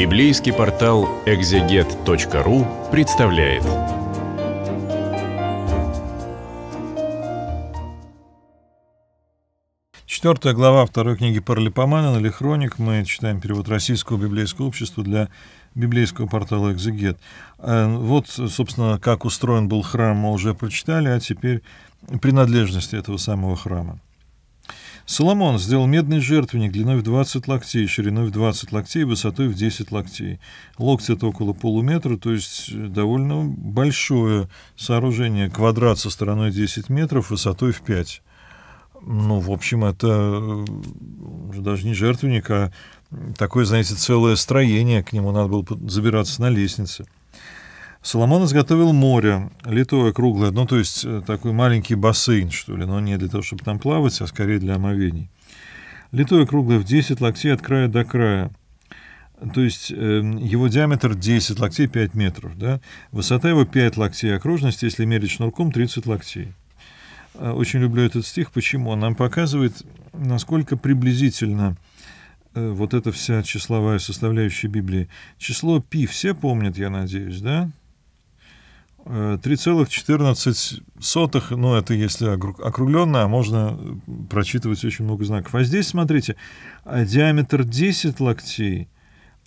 Библейский портал экзегет.ру представляет. Четвертая глава второй книги Паралипомана или Хроник. Мы читаем перевод Российского библейского общества для библейского портала «Экзегет». Э, вот, собственно, как устроен был храм, мы уже прочитали, а теперь принадлежности этого самого храма. Соломон сделал медный жертвенник длиной в 20 локтей, шириной в 20 локтей, высотой в 10 локтей. Локти — это около полуметра, то есть э, довольно большое сооружение, квадрат со стороной 10 метров, высотой в 5. Ну, в общем, это э, даже не жертвенник, а такое, знаете, целое строение, к нему надо было забираться на лестнице. Соломон изготовил море, литое, круглое, ну, то есть э, такой маленький бассейн, что ли, но не для того, чтобы там плавать, а скорее для омовений. Литое, круглое, в 10 локтей от края до края. То есть эм, его диаметр 10 локтей, 5 метров. Да? Высота его 5 локтей, окружность, если мерить шнурком, 30 локтей. Э, очень люблю этот стих. Почему? Он нам показывает, насколько приблизительно э, вот эта вся числовая составляющая Библии. Число пи все помнят, я надеюсь, да? 3,14, ну это если округленно, а можно э, прочитывать очень много знаков. А здесь, смотрите, а, диаметр 10 локтей,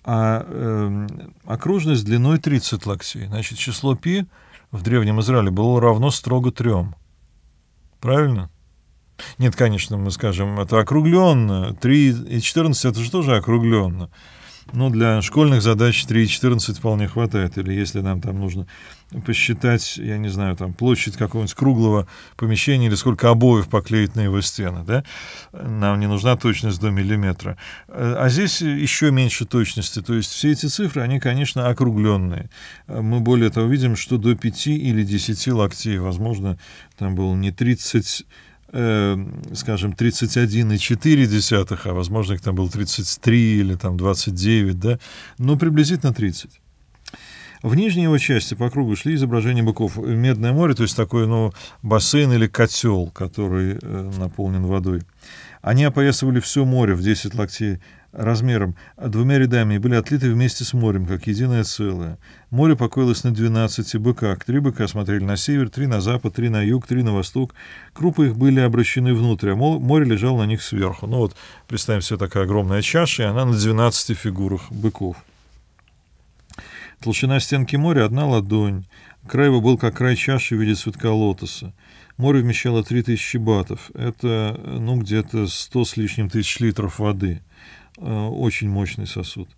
а э, окружность длиной 30 локтей. Значит, число π в Древнем Израиле было равно строго 3. Правильно? Нет, конечно, мы скажем, это округленно. 3 и 14 это же тоже округленно. Ну, для школьных задач 3,14 вполне хватает. Или если нам там нужно посчитать, я не знаю, там площадь какого-нибудь круглого помещения или сколько обоев поклеить на его стены, да? Нам не нужна точность до миллиметра. А здесь еще меньше точности. То есть все эти цифры, они, конечно, округленные. Мы более того видим, что до 5 или 10 локтей, возможно, там было не 30 Э, скажем, 31,4, а возможно, их там было 33 или там 29, да, но ну, приблизительно 30. В нижней его части по кругу шли изображения быков. Медное море, то есть такой, ну, бассейн или котел, который э, наполнен водой. Они опоясывали все море в 10 локтей размером а двумя рядами и были отлиты вместе с морем, как единое целое. Море покоилось на 12 быках. Три быка смотрели на север, три на запад, три на юг, три на восток. Крупы их были обращены внутрь, а море лежало на них сверху. Ну вот, представим себе такая огромная чаша, и она на 12 фигурах быков. Толщина стенки моря — одна ладонь. Край его был как край чаши в виде цветка лотоса. Море вмещало 3000 батов. Это, ну, где-то 100 с лишним тысяч литров воды. Э, очень мощный сосуд.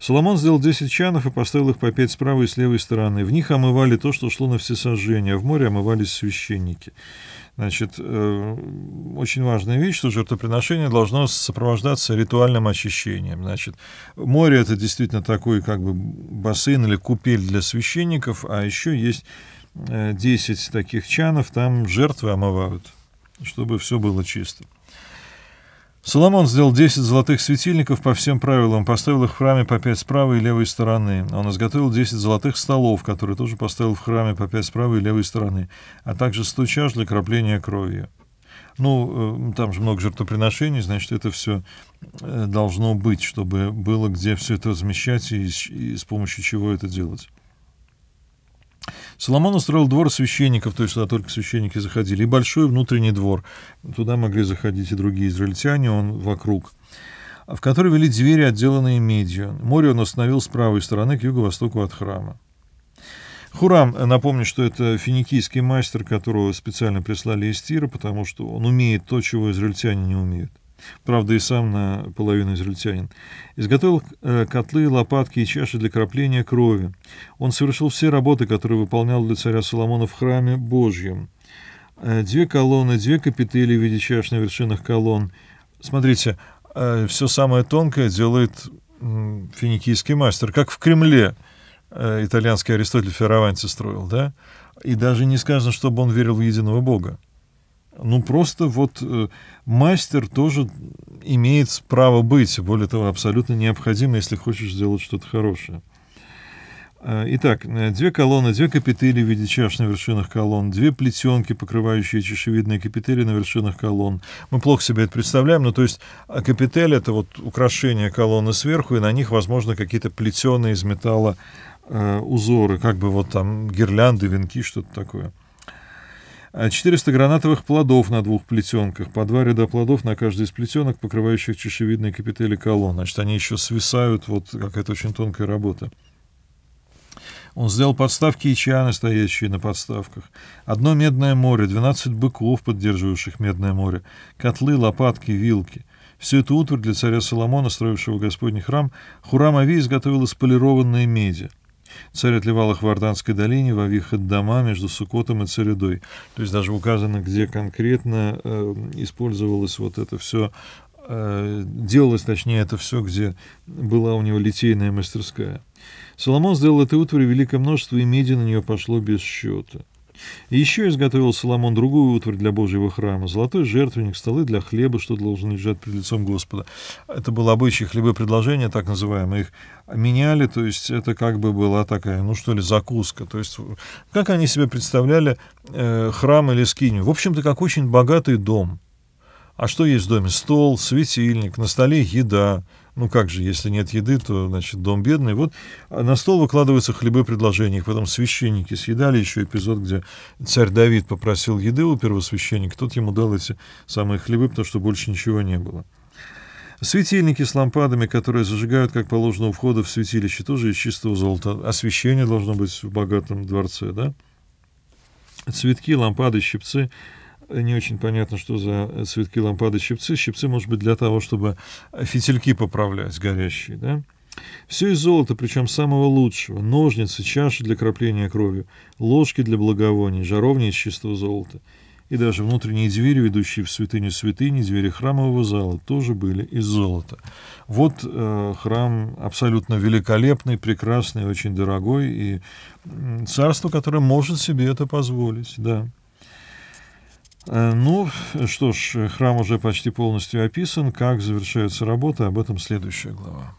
Соломон сделал 10 чанов и поставил их по пять с правой и с левой стороны. В них омывали то, что шло на всесожжение, а в море омывались священники. Значит, э, очень важная вещь, что жертвоприношение должно сопровождаться ритуальным очищением. Значит, море — это действительно такой как бы бассейн или купель для священников, а еще есть 10 э, таких чанов, там жертвы омывают, чтобы все было чисто. Соломон сделал 10 золотых светильников по всем правилам, поставил их в храме по 5 с правой и левой стороны. Он изготовил 10 золотых столов, которые тоже поставил в храме по 5 с правой и левой стороны, а также 100 чаш для кропления крови. Ну, э, там же много жертвоприношений, значит, это все э, должно быть, чтобы было где все это размещать и с помощью чего это делать. Соломон устроил двор священников, то есть туда только священники заходили, и большой внутренний двор. Туда могли заходить и другие израильтяне, он вокруг в который вели двери, отделанные медью. Море он остановил с правой стороны к юго-востоку от храма. Хурам, э, напомню, что это финикийский мастер, которого специально прислали из Тира, потому что он умеет то, чего израильтяне не умеют правда и сам на половину израильтянин, изготовил э, котлы, лопатки и чаши для кропления крови. Он совершил все работы, которые выполнял для царя Соломона в храме Божьем. Э, две колонны, две капители в виде чаш на вершинах колонн. Смотрите, э, все самое тонкое делает финикийский мастер, как в Кремле итальянский Аристотель Ферраванти строил, да? И даже не сказано, чтобы он верил в единого Бога. Ну, просто вот э, мастер тоже имеет право быть. Более того, абсолютно необходимо, если хочешь сделать что-то хорошее. Э, итак, э, две колонны, две капители в виде чаш на вершинах колонн, две плетенки, покрывающие чешевидные капители на вершинах колонн. Мы плохо себе это представляем, но то есть а капитель — это вот украшение колонны сверху, и на них, возможно, какие-то плетеные из металла э, узоры, как бы вот там гирлянды, венки, что-то такое. 400 а гранатовых плодов на двух плетенках, по два ряда плодов на каждой из плетенок, покрывающих чешевидные капители колонн. Значит, они еще свисают, вот какая-то очень тонкая работа. Он сделал подставки и чаны, стоящие на подставках. Одно медное море, 12 быков, поддерживающих медное море, котлы, лопатки, вилки. Все это утварь для царя Соломона, строившего Господний храм, Хурам-Ави изготовил из полированной меди — Царь отливал их в Орданской долине, во Авихат-дома между Сукотом и Царидой. То есть даже указано, где конкретно э, использовалось вот это все э, делалось, точнее, это все, где была у него литейная мастерская. Соломон сделал это утвари великое множество, и меди на нее пошло без счета. Еще изготовил Соломон другую утварь для Божьего храма, золотой жертвенник, столы для хлеба, что должен лежать перед лицом Господа. Это был обычай хлебопредложения, так называемые, их меняли, то есть это как бы была такая, ну что ли, закуска. То есть как они себе представляли э, храм или скинию? В общем-то, как очень богатый дом – а что есть в доме? Стол, светильник, на столе еда. Ну как же, если нет еды, то, значит, дом бедный. Вот а, на стол выкладываются хлебы предложения. Их потом священники съедали. Еще эпизод, где царь Давид попросил еды у первосвященника. Тот ему дал эти самые хлебы, потому что больше ничего не было. Светильники с лампадами, которые зажигают, как положено, у входа в святилище, тоже из чистого золота. Освещение должно быть в богатом дворце, да? Цветки, лампады, щипцы — не очень понятно, что за цветки, лампады, щипцы. Щипцы, может быть, для того, чтобы фитильки поправлять горящие, да? Все из золота, причем самого лучшего. Ножницы, чаши для крапления крови, ложки для благовоний, жаровни из чистого золота. И даже внутренние двери, ведущие в святыню святыни, двери храмового зала, тоже были из золота. Вот э, храм абсолютно великолепный, прекрасный, очень дорогой, и царство, которое может себе это позволить, да. Э, ну, что ж, храм уже почти полностью описан. Как завершается работа, об этом следующая глава.